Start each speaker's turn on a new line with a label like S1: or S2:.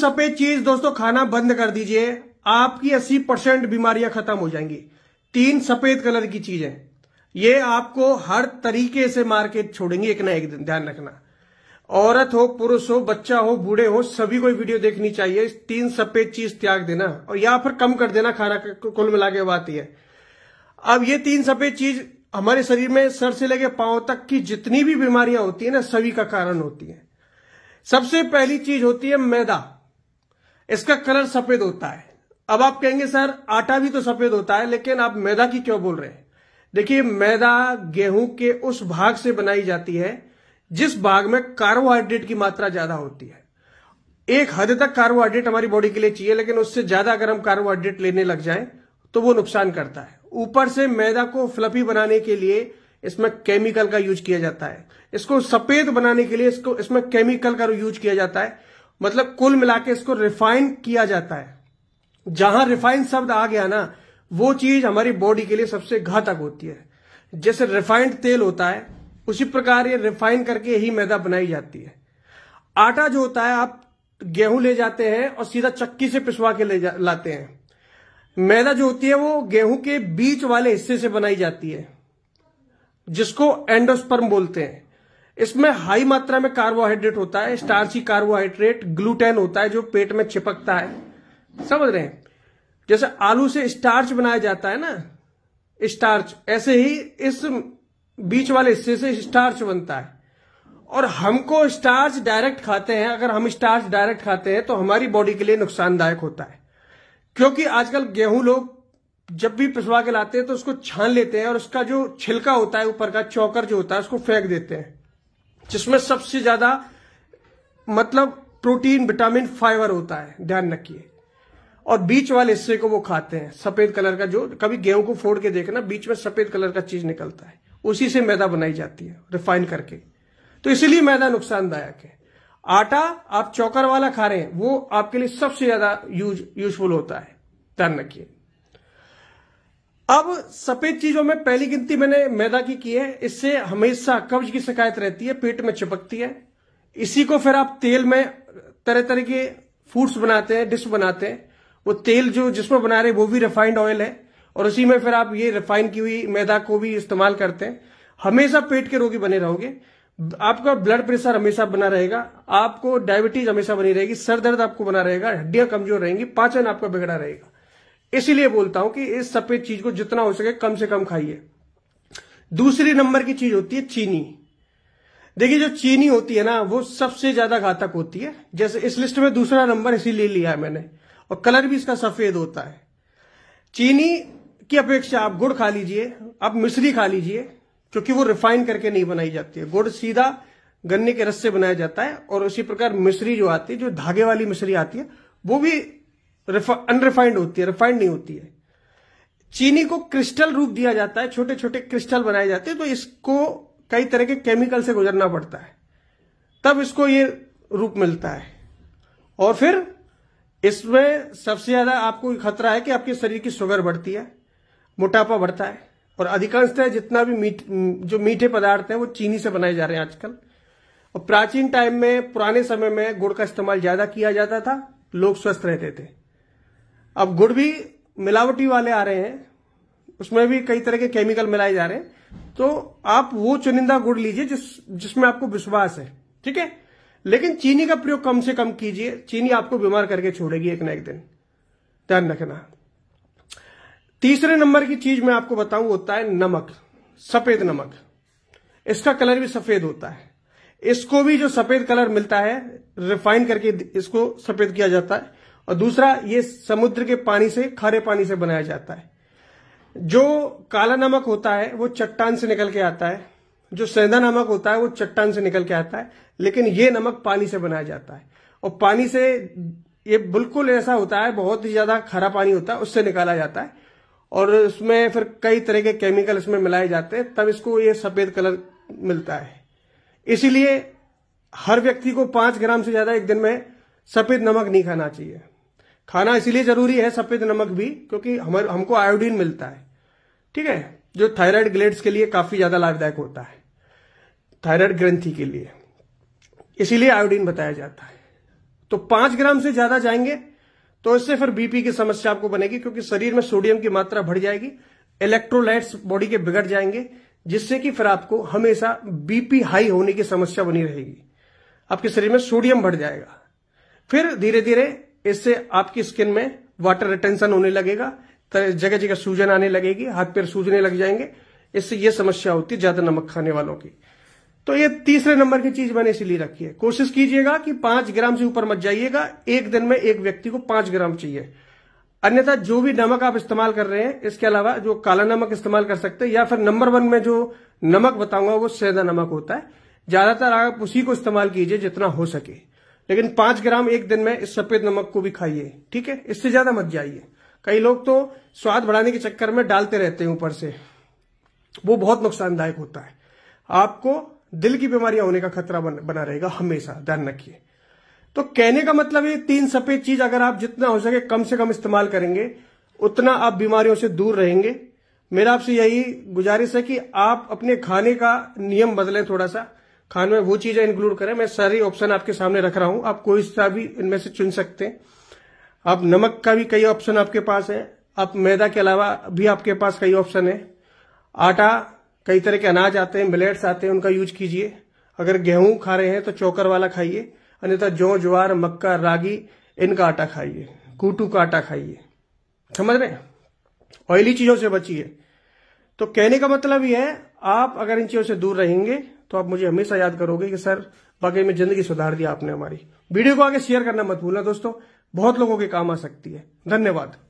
S1: सफेद चीज दोस्तों खाना बंद कर दीजिए आपकी 80 परसेंट बीमारियां खत्म हो जाएंगी तीन सफेद कलर की चीजें ये आपको हर तरीके से के छोड़ेंगी एक ना एक दिन ध्यान रखना औरत हो पुरुष हो बच्चा हो बूढ़े हो सभी को वीडियो देखनी चाहिए तीन सफेद चीज त्याग देना और या फिर कम कर देना खाना कुल मिला के बात है अब ये तीन सफेद चीज हमारे शरीर में सर से लेके पांव तक की जितनी भी बीमारियां होती है ना सभी का कारण होती है सबसे पहली चीज होती है मैदा इसका कलर सफेद होता है अब आप कहेंगे सर आटा भी तो सफेद होता है लेकिन आप मैदा की क्यों बोल रहे हैं देखिए मैदा गेहूं के उस भाग से बनाई जाती है जिस भाग में कार्बोहाइड्रेट की मात्रा ज्यादा होती है एक हद तक कार्बोहाइड्रेट हमारी बॉडी के लिए चाहिए लेकिन उससे ज्यादा अगर हम कार्बोहाइड्रेट लेने लग जाएं तो वो नुकसान करता है ऊपर से मैदा को फ्लफी बनाने के लिए इसमें केमिकल का यूज किया जाता है इसको सफेद बनाने के लिए इसको इसमें केमिकल का यूज किया जाता है मतलब कुल मिला के इसको रिफाइन किया जाता है जहां रिफाइन शब्द आ गया ना वो चीज हमारी बॉडी के लिए सबसे घातक होती है जैसे रिफाइंड तेल होता है उसी प्रकार ये रिफाइन करके ही मैदा बनाई जाती है आटा जो होता है आप गेहूं ले जाते हैं और सीधा चक्की से पिसवा के ले लाते हैं मैदा जो होती है वो गेहूं के बीच वाले हिस्से से बनाई जाती है जिसको एंडोस्पर्म बोलते हैं इसमें हाई मात्रा में कार्बोहाइड्रेट होता है स्टार्ची कार्बोहाइड्रेट ग्लूटेन होता है जो पेट में छिपकता है समझ रहे हैं जैसे आलू से स्टार्च बनाया जाता है ना स्टार्च ऐसे ही इस बीच वाले हिस्से से स्टार्च बनता है और हमको स्टार्च डायरेक्ट खाते हैं अगर हम स्टार्च डायरेक्ट खाते हैं तो हमारी बॉडी के लिए नुकसानदायक होता है क्योंकि आजकल गेहूं लोग जब भी पिसवा के लाते हैं तो उसको छान लेते हैं और उसका जो छिलका होता है ऊपर का चौकर जो होता है उसको फेंक देते हैं जिसमें सबसे ज्यादा मतलब प्रोटीन विटामिन फाइबर होता है ध्यान रखिए और बीच वाले हिस्से को वो खाते हैं सफेद कलर का जो कभी गेहूं को फोड़ के देखना बीच में सफेद कलर का चीज निकलता है उसी से मैदा बनाई जाती है रिफाइन करके तो इसलिए मैदा नुकसानदायक है आटा आप चौकर वाला खा रहे हैं वो आपके लिए सबसे ज्यादा यूज यूजफुल होता है ध्यान रखिए अब सफेद चीजों में पहली गिनती मैंने मैदा की की है इससे हमेशा कब्ज की शिकायत रहती है पेट में चिपकती है इसी को फिर आप तेल में तरह तरह के फूड्स बनाते हैं डिश बनाते हैं वो तेल जो जिसमें बना रहे वो भी रिफाइंड ऑयल है और उसी में फिर आप ये रिफाइन की हुई मैदा को भी इस्तेमाल करते हैं हमेशा पेट के रोगी बने रहोगे आपका ब्लड प्रेशर हमेशा बना रहेगा आपको डायबिटीज हमेशा बनी रहेगी सर दर्द आपको बना रहेगा हड्डियां कमजोर रहेंगी पाचन आपका बिगड़ा रहेगा इसलिए बोलता हूं कि इस सफेद चीज को जितना हो सके कम से कम खाइए दूसरी नंबर की चीज होती है चीनी देखिए जो चीनी होती है ना वो सबसे ज्यादा घातक होती है जैसे इस लिस्ट में दूसरा नंबर इसीलिए लिया है मैंने और कलर भी इसका सफेद होता है चीनी की अपेक्षा आप गुड़ खा लीजिए आप मिश्री खा लीजिए क्योंकि वो रिफाइन करके नहीं बनाई जाती है गुड़ सीधा गन्ने के रस से बनाया जाता है और उसी प्रकार मिश्री जो आती है जो धागे वाली मिश्री आती है वो भी अनरिफाइंड होती है रिफाइंड नहीं होती है चीनी को क्रिस्टल रूप दिया जाता है छोटे छोटे क्रिस्टल बनाए जाते हैं तो इसको कई तरह के केमिकल से गुजरना पड़ता है तब इसको ये रूप मिलता है और फिर इसमें सबसे ज्यादा आपको खतरा है कि आपके शरीर की शुगर बढ़ती है मोटापा बढ़ता है और अधिकांशतः जितना भी मीठ जो मीठे पदार्थ हैं वो चीनी से बनाए जा रहे हैं आजकल और प्राचीन टाइम में पुराने समय में गुड़ का इस्तेमाल ज्यादा किया जाता था लोग स्वस्थ रहते थे अब गुड़ भी मिलावटी वाले आ रहे हैं उसमें भी कई तरह के केमिकल मिलाए जा रहे हैं तो आप वो चुनिंदा गुड़ लीजिए जिस जिसमें आपको विश्वास है ठीक है लेकिन चीनी का प्रयोग कम से कम कीजिए चीनी आपको बीमार करके छोड़ेगी एक ना एक दिन ध्यान रखना तीसरे नंबर की चीज मैं आपको बताऊं होता है नमक सफेद नमक इसका कलर भी सफेद होता है इसको भी जो सफेद कलर मिलता है रिफाइन करके इसको सफेद किया जाता है और दूसरा ये समुद्र के पानी से खारे पानी से बनाया जाता है जो काला नमक होता है वो चट्टान से निकल के आता है जो सेंधा नमक होता है वो चट्टान से निकल के आता है लेकिन ये नमक पानी से बनाया जाता है और पानी से ये बिल्कुल ऐसा होता है बहुत ही ज्यादा खारा पानी होता है उससे निकाला जाता है और उसमें फिर कई तरह के केमिकल इसमें मिलाए जाते हैं तब इसको ये सफेद कलर मिलता है इसीलिए हर व्यक्ति को पांच ग्राम से ज्यादा एक दिन में सफेद नमक नहीं खाना चाहिए खाना इसीलिए जरूरी है सफेद नमक भी क्योंकि हमारे हमको आयोडीन मिलता है ठीक है जो थायराइड ग्लेड्स के लिए काफी ज्यादा लाभदायक होता है थायराइड ग्रंथि के लिए इसीलिए आयोडीन बताया जाता है तो पांच ग्राम से ज्यादा जाएंगे तो इससे फिर बीपी की समस्या आपको बनेगी क्योंकि शरीर में सोडियम की मात्रा बढ़ जाएगी इलेक्ट्रोलाइट्स बॉडी के बिगड़ जाएंगे जिससे कि फिर आपको हमेशा बीपी हाई होने की समस्या बनी रहेगी आपके शरीर में सोडियम बढ़ जाएगा फिर धीरे धीरे इससे आपकी स्किन में वाटर रिटेंशन होने लगेगा जगह जगह सूजन आने लगेगी हाथ पैर सूजने लग जाएंगे इससे ये समस्या होती है ज्यादा नमक खाने वालों की तो ये तीसरे नंबर की चीज मैंने इसीलिए रखी है कोशिश कीजिएगा कि पांच ग्राम से ऊपर मत जाइएगा एक दिन में एक व्यक्ति को पांच ग्राम चाहिए अन्यथा जो भी नमक आप इस्तेमाल कर रहे हैं इसके अलावा जो काला नमक इस्तेमाल कर सकते हैं या फिर नंबर वन में जो नमक बताऊंगा वो सैदा नमक होता है ज्यादातर आप उसी को इस्तेमाल कीजिए जितना हो सके लेकिन पांच ग्राम एक दिन में इस सफेद नमक को भी खाइए ठीक है इससे ज्यादा मत जाइए कई लोग तो स्वाद बढ़ाने के चक्कर में डालते रहते हैं ऊपर से वो बहुत नुकसानदायक होता है आपको दिल की बीमारियां होने का खतरा बन, बना रहेगा हमेशा ध्यान रखिए तो कहने का मतलब ये तीन सफेद चीज अगर आप जितना हो सके कम से कम इस्तेमाल करेंगे उतना आप बीमारियों से दूर रहेंगे मेरा आपसे यही गुजारिश है कि आप अपने खाने का नियम बदलें थोड़ा सा खान में वो चीजें इंक्लूड करें मैं सारी ऑप्शन आपके सामने रख रहा हूं आप कोई सा भी इनमें से चुन सकते हैं आप नमक का भी कई ऑप्शन आपके पास है आप मैदा के अलावा भी आपके पास कई ऑप्शन है आटा कई तरह के अनाज आते हैं मिलेट्स आते हैं उनका यूज कीजिए अगर गेहूं खा रहे हैं तो चोकर वाला खाइए अन्यथा जौ ज्वार मक्का रागी इनका आटा खाइए कूटू का आटा खाइए समझ रहे ऑयली चीजों से बचिए तो कहने का मतलब यह है आप अगर इन चीजों से दूर रहेंगे तो आप मुझे हमेशा याद करोगे कि सर बाकी में जिंदगी सुधार दिया आपने हमारी वीडियो को आगे शेयर करना मत भूलना दोस्तों बहुत लोगों के काम आ सकती है धन्यवाद